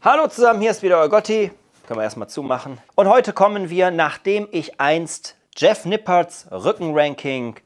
Hallo zusammen, hier ist wieder euer Gotti. Können wir erstmal zumachen. Und heute kommen wir, nachdem ich einst Jeff Nipperts Rückenranking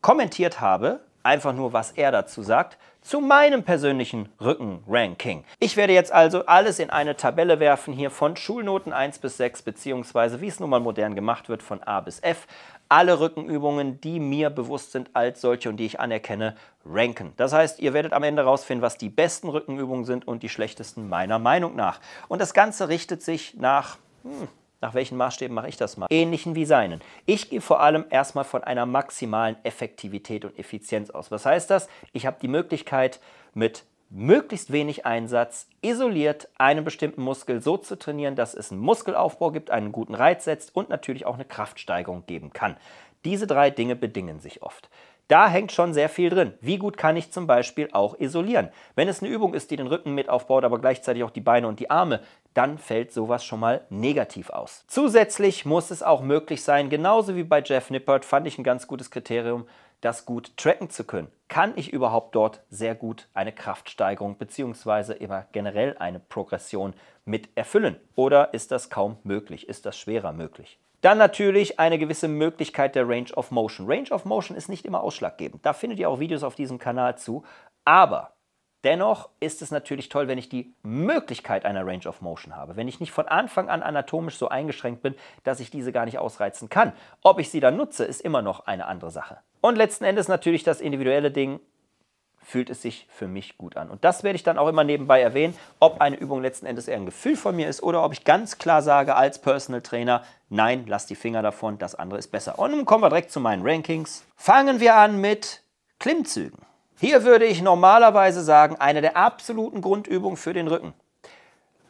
kommentiert habe, einfach nur was er dazu sagt, zu meinem persönlichen Rückenranking. Ich werde jetzt also alles in eine Tabelle werfen hier von Schulnoten 1 bis 6 beziehungsweise wie es nun mal modern gemacht wird von A bis F alle Rückenübungen, die mir bewusst sind als solche und die ich anerkenne, ranken. Das heißt, ihr werdet am Ende rausfinden, was die besten Rückenübungen sind und die schlechtesten meiner Meinung nach. Und das Ganze richtet sich nach... Hm, nach welchen Maßstäben mache ich das mal? Ähnlichen wie seinen. Ich gehe vor allem erstmal von einer maximalen Effektivität und Effizienz aus. Was heißt das? Ich habe die Möglichkeit, mit möglichst wenig Einsatz, isoliert einen bestimmten Muskel so zu trainieren, dass es einen Muskelaufbau gibt, einen guten Reiz setzt und natürlich auch eine Kraftsteigerung geben kann. Diese drei Dinge bedingen sich oft. Da hängt schon sehr viel drin. Wie gut kann ich zum Beispiel auch isolieren? Wenn es eine Übung ist, die den Rücken mit aufbaut, aber gleichzeitig auch die Beine und die Arme, dann fällt sowas schon mal negativ aus. Zusätzlich muss es auch möglich sein, genauso wie bei Jeff Nippert, fand ich ein ganz gutes Kriterium, das gut tracken zu können. Kann ich überhaupt dort sehr gut eine Kraftsteigerung bzw. immer generell eine Progression mit erfüllen? Oder ist das kaum möglich? Ist das schwerer möglich? Dann natürlich eine gewisse Möglichkeit der Range of Motion. Range of Motion ist nicht immer ausschlaggebend. Da findet ihr auch Videos auf diesem Kanal zu. Aber Dennoch ist es natürlich toll, wenn ich die Möglichkeit einer Range of Motion habe, wenn ich nicht von Anfang an anatomisch so eingeschränkt bin, dass ich diese gar nicht ausreizen kann. Ob ich sie dann nutze, ist immer noch eine andere Sache. Und letzten Endes natürlich das individuelle Ding, fühlt es sich für mich gut an. Und das werde ich dann auch immer nebenbei erwähnen, ob eine Übung letzten Endes eher ein Gefühl von mir ist oder ob ich ganz klar sage als Personal Trainer, nein, lass die Finger davon, das andere ist besser. Und nun kommen wir direkt zu meinen Rankings. Fangen wir an mit Klimmzügen. Hier würde ich normalerweise sagen, eine der absoluten Grundübungen für den Rücken.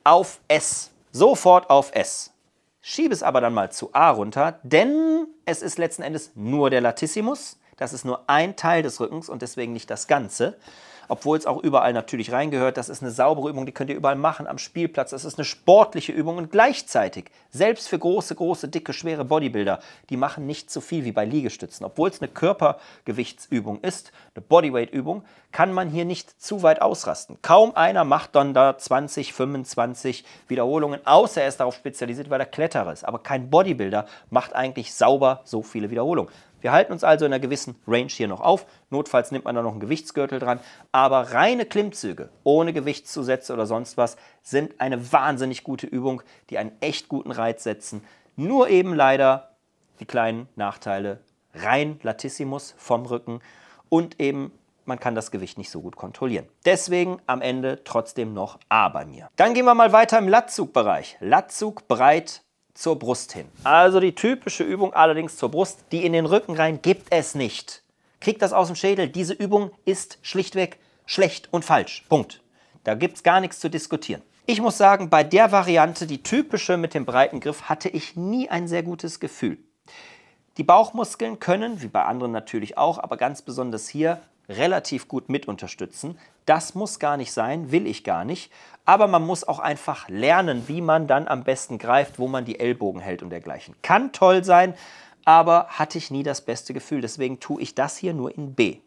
Auf S. Sofort auf S. Schiebe es aber dann mal zu A runter, denn es ist letzten Endes nur der Latissimus. Das ist nur ein Teil des Rückens und deswegen nicht das Ganze obwohl es auch überall natürlich reingehört. Das ist eine saubere Übung, die könnt ihr überall machen am Spielplatz. Das ist eine sportliche Übung und gleichzeitig, selbst für große, große, dicke, schwere Bodybuilder, die machen nicht so viel wie bei Liegestützen. Obwohl es eine Körpergewichtsübung ist, eine Bodyweight-Übung, kann man hier nicht zu weit ausrasten. Kaum einer macht dann da 20, 25 Wiederholungen, außer er ist darauf spezialisiert, weil er Kletterer ist. Aber kein Bodybuilder macht eigentlich sauber so viele Wiederholungen. Wir halten uns also in einer gewissen Range hier noch auf. Notfalls nimmt man da noch einen Gewichtsgürtel dran. Aber reine Klimmzüge ohne Gewichtszusätze oder sonst was sind eine wahnsinnig gute Übung, die einen echt guten Reiz setzen. Nur eben leider die kleinen Nachteile. Rein Latissimus vom Rücken und eben man kann das Gewicht nicht so gut kontrollieren. Deswegen am Ende trotzdem noch A bei mir. Dann gehen wir mal weiter im Latzugbereich. Latzug breit zur Brust hin. Also die typische Übung allerdings zur Brust, die in den Rücken rein gibt es nicht. Kriegt das aus dem Schädel. Diese Übung ist schlichtweg schlecht und falsch. Punkt. Da gibt es gar nichts zu diskutieren. Ich muss sagen, bei der Variante, die typische mit dem breiten Griff, hatte ich nie ein sehr gutes Gefühl. Die Bauchmuskeln können, wie bei anderen natürlich auch, aber ganz besonders hier, relativ gut mit unterstützen. Das muss gar nicht sein, will ich gar nicht. Aber man muss auch einfach lernen, wie man dann am besten greift, wo man die Ellbogen hält und dergleichen. Kann toll sein, aber hatte ich nie das beste Gefühl. Deswegen tue ich das hier nur in B.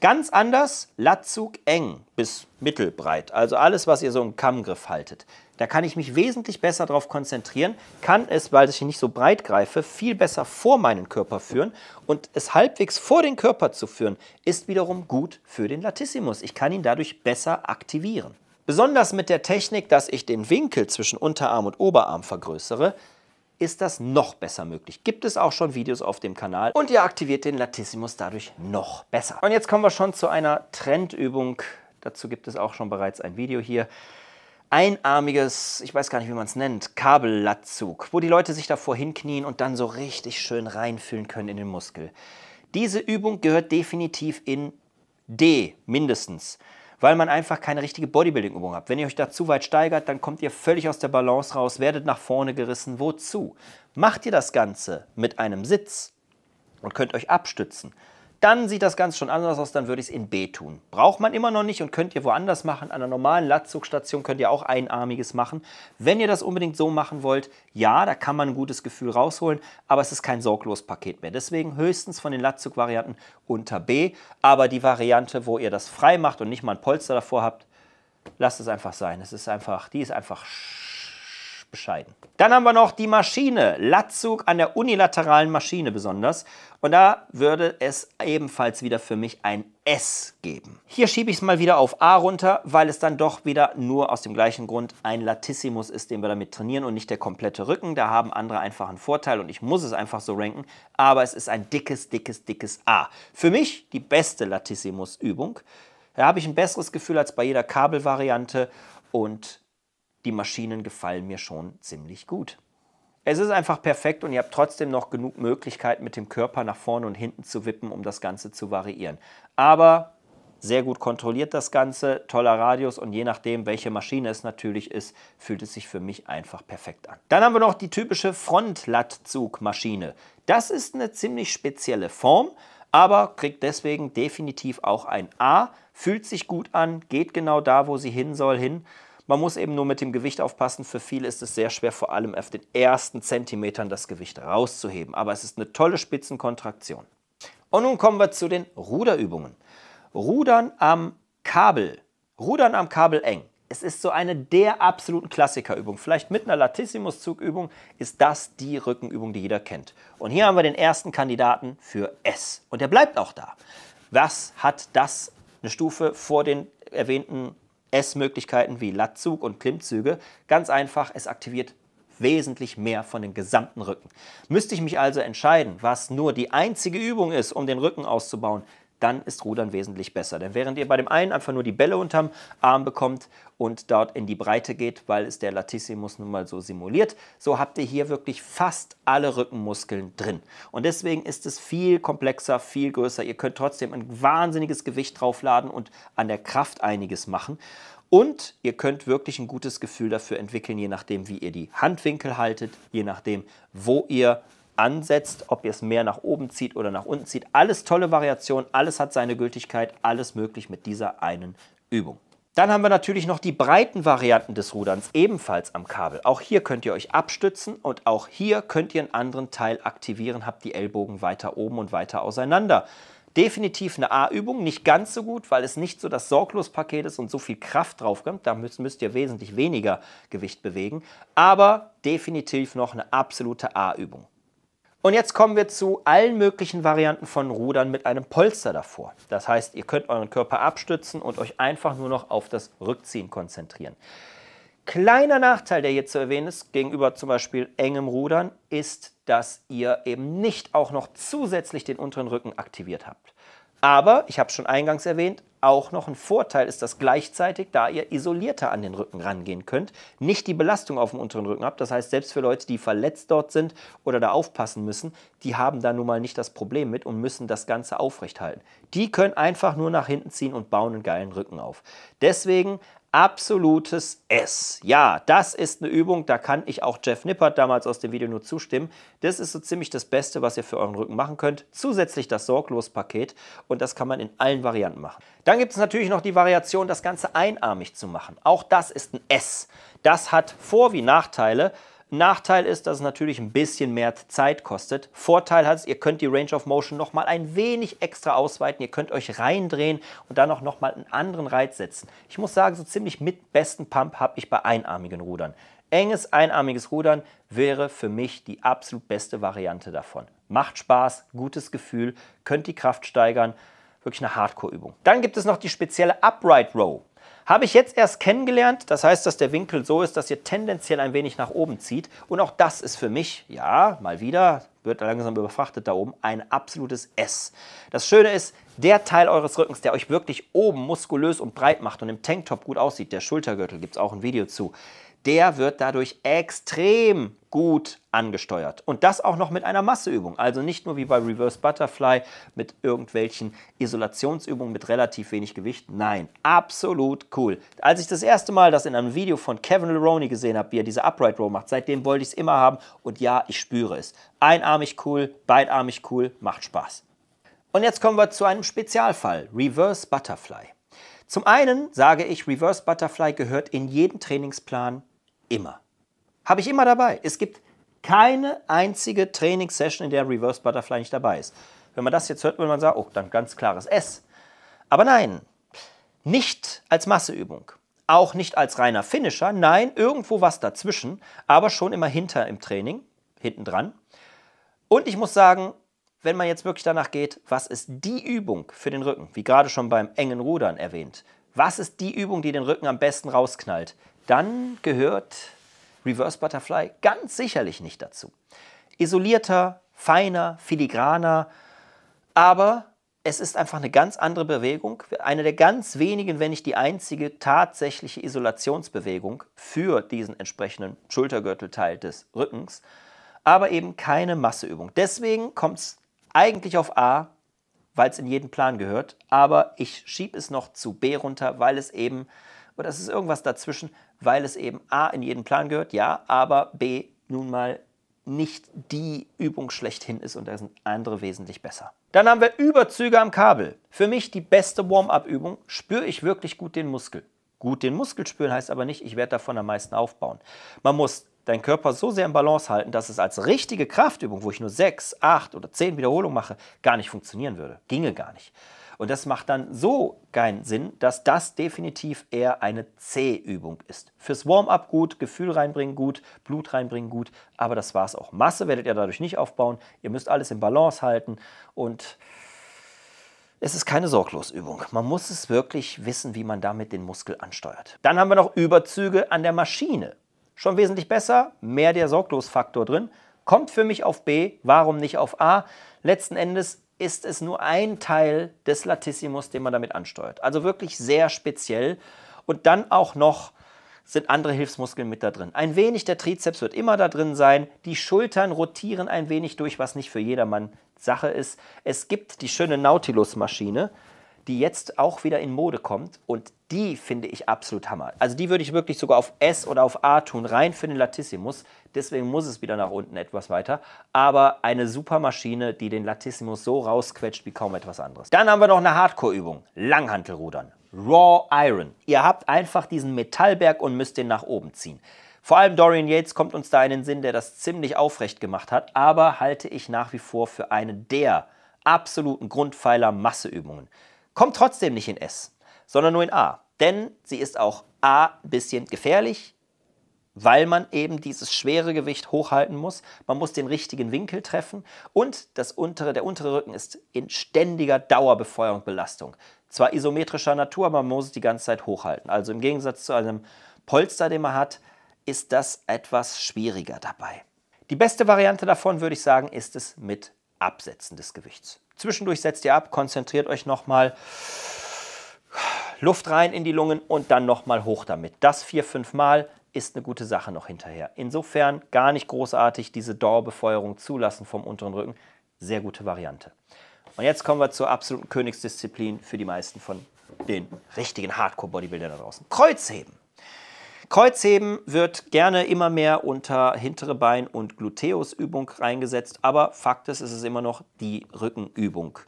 Ganz anders, Latzug eng bis mittelbreit, also alles, was ihr so im Kammgriff haltet. Da kann ich mich wesentlich besser darauf konzentrieren, kann es, weil ich nicht so breit greife, viel besser vor meinen Körper führen und es halbwegs vor den Körper zu führen, ist wiederum gut für den Latissimus. Ich kann ihn dadurch besser aktivieren. Besonders mit der Technik, dass ich den Winkel zwischen Unterarm und Oberarm vergrößere, ist das noch besser möglich. Gibt es auch schon Videos auf dem Kanal und ihr aktiviert den Latissimus dadurch noch besser. Und jetzt kommen wir schon zu einer Trendübung. Dazu gibt es auch schon bereits ein Video hier einarmiges, ich weiß gar nicht, wie man es nennt, Kabellattzug, wo die Leute sich davor hinknien und dann so richtig schön reinfühlen können in den Muskel. Diese Übung gehört definitiv in D mindestens weil man einfach keine richtige Bodybuilding-Übung hat. Wenn ihr euch da zu weit steigert, dann kommt ihr völlig aus der Balance raus, werdet nach vorne gerissen. Wozu? Macht ihr das Ganze mit einem Sitz und könnt euch abstützen, dann sieht das Ganze schon anders aus, dann würde ich es in B tun. Braucht man immer noch nicht und könnt ihr woanders machen. An einer normalen Latzzugstation könnt ihr auch einarmiges machen. Wenn ihr das unbedingt so machen wollt, ja, da kann man ein gutes Gefühl rausholen, aber es ist kein sorglos Paket mehr. Deswegen höchstens von den latzug unter B. Aber die Variante, wo ihr das frei macht und nicht mal ein Polster davor habt, lasst es einfach sein. Es ist einfach, die ist einfach bescheiden. Dann haben wir noch die Maschine, Latzug an der unilateralen Maschine besonders. Und da würde es ebenfalls wieder für mich ein S geben. Hier schiebe ich es mal wieder auf A runter, weil es dann doch wieder nur aus dem gleichen Grund ein Latissimus ist, den wir damit trainieren und nicht der komplette Rücken. Da haben andere einfach einen Vorteil und ich muss es einfach so ranken. Aber es ist ein dickes, dickes, dickes A. Für mich die beste Latissimus-Übung. Da habe ich ein besseres Gefühl als bei jeder Kabelvariante und die Maschinen gefallen mir schon ziemlich gut. Es ist einfach perfekt und ihr habt trotzdem noch genug Möglichkeit, mit dem Körper nach vorne und hinten zu wippen, um das Ganze zu variieren. Aber sehr gut kontrolliert das Ganze, toller Radius und je nachdem, welche Maschine es natürlich ist, fühlt es sich für mich einfach perfekt an. Dann haben wir noch die typische Frontlattzugmaschine. Das ist eine ziemlich spezielle Form, aber kriegt deswegen definitiv auch ein A, fühlt sich gut an, geht genau da, wo sie hin soll, hin man muss eben nur mit dem Gewicht aufpassen. Für viele ist es sehr schwer, vor allem auf den ersten Zentimetern das Gewicht rauszuheben. Aber es ist eine tolle Spitzenkontraktion. Und nun kommen wir zu den Ruderübungen. Rudern am Kabel. Rudern am Kabel eng. Es ist so eine der absoluten Klassikerübungen. Vielleicht mit einer Latissimus-Zugübung ist das die Rückenübung, die jeder kennt. Und hier haben wir den ersten Kandidaten für S. Und der bleibt auch da. Was hat das eine Stufe vor den erwähnten Essmöglichkeiten wie Latzug und Klimmzüge. Ganz einfach, es aktiviert wesentlich mehr von dem gesamten Rücken. Müsste ich mich also entscheiden, was nur die einzige Übung ist, um den Rücken auszubauen, dann ist Rudern wesentlich besser. Denn während ihr bei dem einen einfach nur die Bälle unterm Arm bekommt und dort in die Breite geht, weil es der Latissimus nun mal so simuliert, so habt ihr hier wirklich fast alle Rückenmuskeln drin. Und deswegen ist es viel komplexer, viel größer. Ihr könnt trotzdem ein wahnsinniges Gewicht draufladen und an der Kraft einiges machen. Und ihr könnt wirklich ein gutes Gefühl dafür entwickeln, je nachdem, wie ihr die Handwinkel haltet, je nachdem, wo ihr ansetzt, ob ihr es mehr nach oben zieht oder nach unten zieht. Alles tolle Variationen, alles hat seine Gültigkeit, alles möglich mit dieser einen Übung. Dann haben wir natürlich noch die breiten Varianten des Ruderns ebenfalls am Kabel. Auch hier könnt ihr euch abstützen und auch hier könnt ihr einen anderen Teil aktivieren, habt die Ellbogen weiter oben und weiter auseinander. Definitiv eine A-Übung, nicht ganz so gut, weil es nicht so das Sorglos-Paket ist und so viel Kraft draufkommt. Da müsst, müsst ihr wesentlich weniger Gewicht bewegen. Aber definitiv noch eine absolute A-Übung. Und jetzt kommen wir zu allen möglichen Varianten von Rudern mit einem Polster davor. Das heißt, ihr könnt euren Körper abstützen und euch einfach nur noch auf das Rückziehen konzentrieren. Kleiner Nachteil, der hier zu erwähnen ist, gegenüber zum Beispiel engem Rudern, ist, dass ihr eben nicht auch noch zusätzlich den unteren Rücken aktiviert habt. Aber, ich habe es schon eingangs erwähnt, auch noch ein Vorteil ist, dass gleichzeitig, da ihr isolierter an den Rücken rangehen könnt, nicht die Belastung auf dem unteren Rücken habt. Das heißt, selbst für Leute, die verletzt dort sind oder da aufpassen müssen, die haben da nun mal nicht das Problem mit und müssen das Ganze aufrecht halten. Die können einfach nur nach hinten ziehen und bauen einen geilen Rücken auf. Deswegen absolutes S. Ja, das ist eine Übung, da kann ich auch Jeff Nippert damals aus dem Video nur zustimmen. Das ist so ziemlich das Beste, was ihr für euren Rücken machen könnt. Zusätzlich das Sorglos-Paket und das kann man in allen Varianten machen. Dann gibt es natürlich noch die Variation, das Ganze einarmig zu machen. Auch das ist ein S. Das hat Vor- wie Nachteile. Nachteil ist, dass es natürlich ein bisschen mehr Zeit kostet. Vorteil hat es, ihr könnt die Range of Motion noch mal ein wenig extra ausweiten. Ihr könnt euch reindrehen und dann auch noch mal einen anderen Reiz setzen. Ich muss sagen, so ziemlich mit besten Pump habe ich bei einarmigen Rudern. Enges einarmiges Rudern wäre für mich die absolut beste Variante davon. Macht Spaß, gutes Gefühl, könnt die Kraft steigern wirklich eine Hardcore-Übung. Dann gibt es noch die spezielle Upright Row. Habe ich jetzt erst kennengelernt, das heißt, dass der Winkel so ist, dass ihr tendenziell ein wenig nach oben zieht. Und auch das ist für mich, ja, mal wieder, wird langsam überfrachtet da oben, ein absolutes S. Das Schöne ist, der Teil eures Rückens, der euch wirklich oben muskulös und breit macht und im Tanktop gut aussieht, der Schultergürtel, gibt es auch ein Video zu, der wird dadurch extrem gut angesteuert. Und das auch noch mit einer Masseübung. Also nicht nur wie bei Reverse Butterfly mit irgendwelchen Isolationsübungen mit relativ wenig Gewicht. Nein, absolut cool. Als ich das erste Mal das in einem Video von Kevin Leroney gesehen habe, wie er diese Upright Row macht, seitdem wollte ich es immer haben. Und ja, ich spüre es. Einarmig cool, beidarmig cool, macht Spaß. Und jetzt kommen wir zu einem Spezialfall, Reverse Butterfly. Zum einen sage ich, Reverse Butterfly gehört in jeden Trainingsplan immer. Habe ich immer dabei. Es gibt keine einzige Trainingssession, in der Reverse Butterfly nicht dabei ist. Wenn man das jetzt hört, würde man sagen, oh, dann ganz klares S. Aber nein, nicht als Masseübung, auch nicht als reiner Finisher, nein, irgendwo was dazwischen, aber schon immer hinter im Training, hinten dran. Und ich muss sagen, wenn man jetzt wirklich danach geht, was ist die Übung für den Rücken, wie gerade schon beim engen Rudern erwähnt, was ist die Übung, die den Rücken am besten rausknallt, dann gehört Reverse Butterfly ganz sicherlich nicht dazu. Isolierter, feiner, filigraner, aber es ist einfach eine ganz andere Bewegung, eine der ganz wenigen, wenn nicht die einzige tatsächliche Isolationsbewegung für diesen entsprechenden Schultergürtelteil des Rückens, aber eben keine Masseübung. Deswegen kommt es eigentlich auf A, weil es in jeden Plan gehört, aber ich schiebe es noch zu B runter, weil es eben oder es ist irgendwas dazwischen, weil es eben A in jeden Plan gehört, ja, aber B nun mal nicht die Übung schlechthin ist und da sind andere wesentlich besser. Dann haben wir Überzüge am Kabel. Für mich die beste Warm-up-Übung, spüre ich wirklich gut den Muskel. Gut den Muskel spüren heißt aber nicht, ich werde davon am meisten aufbauen. Man muss deinen Körper so sehr im Balance halten, dass es als richtige Kraftübung, wo ich nur 6, 8 oder 10 Wiederholungen mache, gar nicht funktionieren würde. Ginge gar nicht. Und das macht dann so keinen Sinn, dass das definitiv eher eine C-Übung ist. Fürs Warm-up gut, Gefühl reinbringen gut, Blut reinbringen gut, aber das war es auch. Masse werdet ihr dadurch nicht aufbauen. Ihr müsst alles in Balance halten und es ist keine Sorglosübung. Man muss es wirklich wissen, wie man damit den Muskel ansteuert. Dann haben wir noch Überzüge an der Maschine. Schon wesentlich besser, mehr der Sorglosfaktor drin. Kommt für mich auf B, warum nicht auf A? Letzten Endes ist es nur ein Teil des Latissimus, den man damit ansteuert. Also wirklich sehr speziell. Und dann auch noch sind andere Hilfsmuskeln mit da drin. Ein wenig der Trizeps wird immer da drin sein. Die Schultern rotieren ein wenig durch, was nicht für jedermann Sache ist. Es gibt die schöne Nautilus-Maschine, die jetzt auch wieder in Mode kommt. Und die finde ich absolut Hammer. Also die würde ich wirklich sogar auf S oder auf A tun, rein für den Latissimus. Deswegen muss es wieder nach unten etwas weiter. Aber eine super Maschine, die den Latissimus so rausquetscht wie kaum etwas anderes. Dann haben wir noch eine Hardcore-Übung. Langhantelrudern. Raw Iron. Ihr habt einfach diesen Metallberg und müsst den nach oben ziehen. Vor allem Dorian Yates kommt uns da in den Sinn, der das ziemlich aufrecht gemacht hat, aber halte ich nach wie vor für eine der absoluten Grundpfeiler Masseübungen. Kommt trotzdem nicht in S sondern nur in A. Denn sie ist auch A ein bisschen gefährlich, weil man eben dieses schwere Gewicht hochhalten muss. Man muss den richtigen Winkel treffen und das untere, der untere Rücken ist in ständiger Dauerbefeuerung Belastung. Zwar isometrischer Natur, aber man muss es die ganze Zeit hochhalten. Also im Gegensatz zu einem Polster, den man hat, ist das etwas schwieriger dabei. Die beste Variante davon, würde ich sagen, ist es mit Absetzen des Gewichts. Zwischendurch setzt ihr ab, konzentriert euch nochmal. Luft rein in die Lungen und dann nochmal hoch damit. Das vier, fünf Mal ist eine gute Sache noch hinterher. Insofern gar nicht großartig diese Dorbefeuerung zulassen vom unteren Rücken. Sehr gute Variante. Und jetzt kommen wir zur absoluten Königsdisziplin für die meisten von den richtigen Hardcore-Bodybuildern da draußen. Kreuzheben. Kreuzheben wird gerne immer mehr unter hintere Bein- und Gluteusübung reingesetzt, aber Fakt ist, es ist immer noch die Rückenübung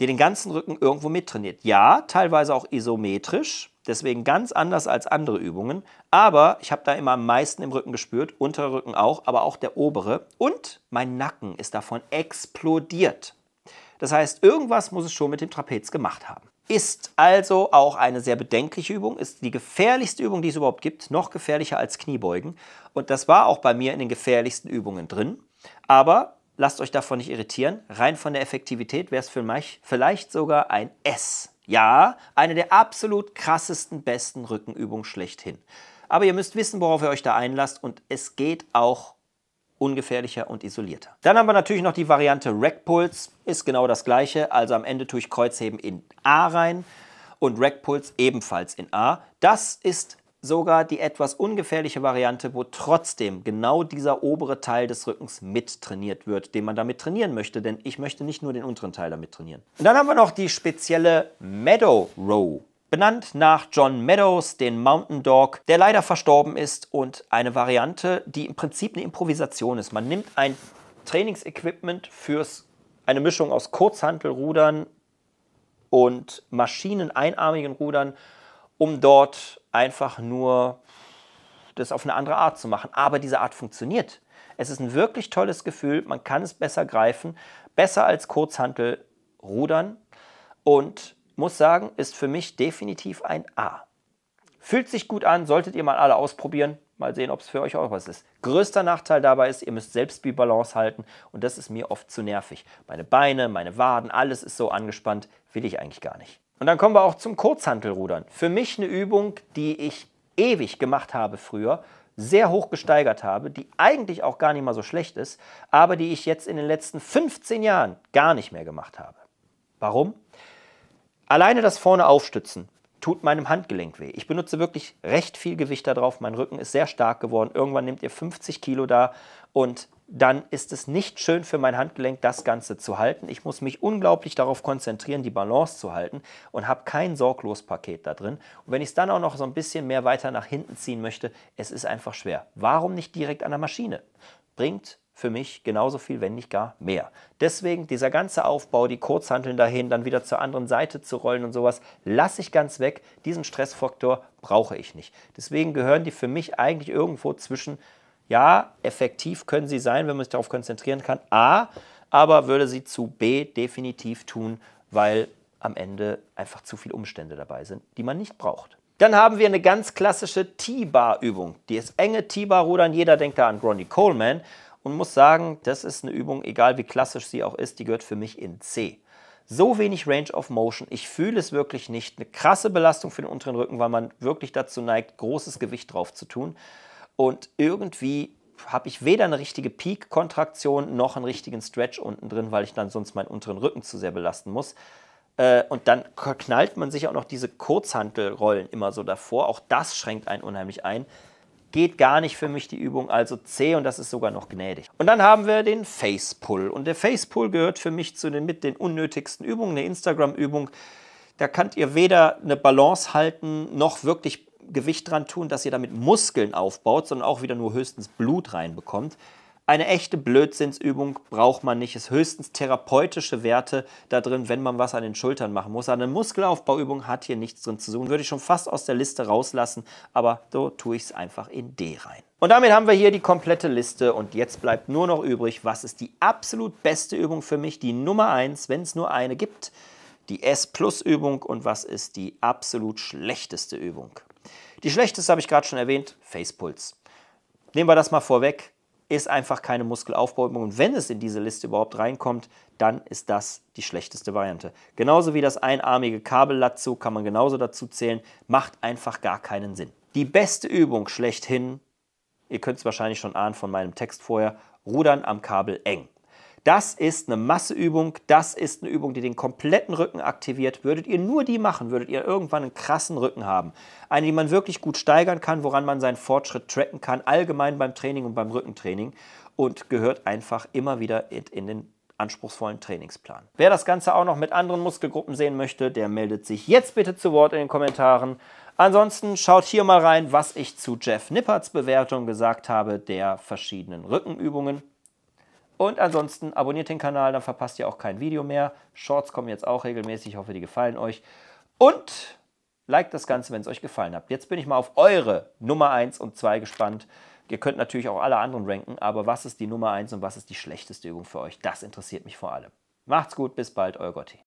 die den ganzen Rücken irgendwo mittrainiert. Ja, teilweise auch isometrisch, deswegen ganz anders als andere Übungen, aber ich habe da immer am meisten im Rücken gespürt, unterer Rücken auch, aber auch der obere und mein Nacken ist davon explodiert. Das heißt, irgendwas muss es schon mit dem Trapez gemacht haben. Ist also auch eine sehr bedenkliche Übung, ist die gefährlichste Übung, die es überhaupt gibt, noch gefährlicher als Kniebeugen. Und das war auch bei mir in den gefährlichsten Übungen drin. Aber Lasst euch davon nicht irritieren. Rein von der Effektivität wäre es für mich vielleicht sogar ein S. Ja, eine der absolut krassesten, besten Rückenübungen schlechthin. Aber ihr müsst wissen, worauf ihr euch da einlasst und es geht auch ungefährlicher und isolierter. Dann haben wir natürlich noch die Variante Rackpulse. ist genau das gleiche. Also am Ende tue ich Kreuzheben in A rein und Rackpulse ebenfalls in A. Das ist sogar die etwas ungefährliche Variante, wo trotzdem genau dieser obere Teil des Rückens mit trainiert wird, den man damit trainieren möchte, denn ich möchte nicht nur den unteren Teil damit trainieren. Und dann haben wir noch die spezielle Meadow Row. Benannt nach John Meadows, den Mountain Dog, der leider verstorben ist und eine Variante, die im Prinzip eine Improvisation ist. Man nimmt ein Trainingsequipment fürs eine Mischung aus Kurzhantelrudern und maschineneinarmigen Rudern, um dort einfach nur das auf eine andere Art zu machen. Aber diese Art funktioniert. Es ist ein wirklich tolles Gefühl, man kann es besser greifen, besser als Kurzhantel rudern und muss sagen, ist für mich definitiv ein A. Fühlt sich gut an, solltet ihr mal alle ausprobieren, mal sehen, ob es für euch auch was ist. Größter Nachteil dabei ist, ihr müsst selbst die Balance halten und das ist mir oft zu nervig. Meine Beine, meine Waden, alles ist so angespannt, will ich eigentlich gar nicht. Und dann kommen wir auch zum Kurzhantelrudern. Für mich eine Übung, die ich ewig gemacht habe früher, sehr hoch gesteigert habe, die eigentlich auch gar nicht mal so schlecht ist, aber die ich jetzt in den letzten 15 Jahren gar nicht mehr gemacht habe. Warum? Alleine das vorne aufstützen tut meinem Handgelenk weh. Ich benutze wirklich recht viel Gewicht darauf. Mein Rücken ist sehr stark geworden. Irgendwann nehmt ihr 50 Kilo da und dann ist es nicht schön für mein Handgelenk, das Ganze zu halten. Ich muss mich unglaublich darauf konzentrieren, die Balance zu halten und habe kein Sorglospaket da drin. Und wenn ich es dann auch noch so ein bisschen mehr weiter nach hinten ziehen möchte, es ist einfach schwer. Warum nicht direkt an der Maschine? Bringt für mich genauso viel, wenn nicht gar mehr. Deswegen dieser ganze Aufbau, die Kurzhanteln dahin, dann wieder zur anderen Seite zu rollen und sowas, lasse ich ganz weg. Diesen Stressfaktor brauche ich nicht. Deswegen gehören die für mich eigentlich irgendwo zwischen ja, effektiv können sie sein, wenn man sich darauf konzentrieren kann. A, aber würde sie zu B definitiv tun, weil am Ende einfach zu viele Umstände dabei sind, die man nicht braucht. Dann haben wir eine ganz klassische T-Bar-Übung. Die ist enge T-Bar-Rudern, jeder denkt da an Ronnie Coleman und muss sagen, das ist eine Übung, egal wie klassisch sie auch ist, die gehört für mich in C. So wenig Range of Motion, ich fühle es wirklich nicht. Eine krasse Belastung für den unteren Rücken, weil man wirklich dazu neigt, großes Gewicht drauf zu tun und irgendwie habe ich weder eine richtige Peak-Kontraktion noch einen richtigen Stretch unten drin, weil ich dann sonst meinen unteren Rücken zu sehr belasten muss. Äh, und dann knallt man sich auch noch diese Kurzhantelrollen immer so davor. Auch das schränkt einen unheimlich ein. Geht gar nicht für mich die Übung, also C und das ist sogar noch gnädig. Und dann haben wir den Face Pull. Und der Face Pull gehört für mich zu den mit den unnötigsten Übungen, eine Instagram-Übung. Da könnt ihr weder eine Balance halten, noch wirklich Gewicht dran tun, dass ihr damit Muskeln aufbaut, sondern auch wieder nur höchstens Blut reinbekommt. Eine echte Blödsinnsübung braucht man nicht. Es sind höchstens therapeutische Werte da drin, wenn man was an den Schultern machen muss. Eine Muskelaufbauübung hat hier nichts drin zu suchen. Würde ich schon fast aus der Liste rauslassen, aber so tue ich es einfach in D rein. Und damit haben wir hier die komplette Liste und jetzt bleibt nur noch übrig, was ist die absolut beste Übung für mich, die Nummer 1, wenn es nur eine gibt, die S-Plus-Übung und was ist die absolut schlechteste Übung. Die schlechteste habe ich gerade schon erwähnt, Facepuls. Nehmen wir das mal vorweg, ist einfach keine Muskelaufbäumung. Und wenn es in diese Liste überhaupt reinkommt, dann ist das die schlechteste Variante. Genauso wie das einarmige Kabellatzo kann man genauso dazu zählen, macht einfach gar keinen Sinn. Die beste Übung schlechthin, ihr könnt es wahrscheinlich schon ahnen von meinem Text vorher, Rudern am Kabel eng. Das ist eine Masseübung, das ist eine Übung, die den kompletten Rücken aktiviert. Würdet ihr nur die machen, würdet ihr irgendwann einen krassen Rücken haben. Eine, die man wirklich gut steigern kann, woran man seinen Fortschritt tracken kann, allgemein beim Training und beim Rückentraining und gehört einfach immer wieder in den anspruchsvollen Trainingsplan. Wer das Ganze auch noch mit anderen Muskelgruppen sehen möchte, der meldet sich jetzt bitte zu Wort in den Kommentaren. Ansonsten schaut hier mal rein, was ich zu Jeff Nipperts Bewertung gesagt habe der verschiedenen Rückenübungen. Und ansonsten abonniert den Kanal, dann verpasst ihr auch kein Video mehr. Shorts kommen jetzt auch regelmäßig, ich hoffe, die gefallen euch. Und liked das Ganze, wenn es euch gefallen hat. Jetzt bin ich mal auf eure Nummer 1 und 2 gespannt. Ihr könnt natürlich auch alle anderen ranken, aber was ist die Nummer 1 und was ist die schlechteste Übung für euch? Das interessiert mich vor allem. Macht's gut, bis bald, euer Gotti.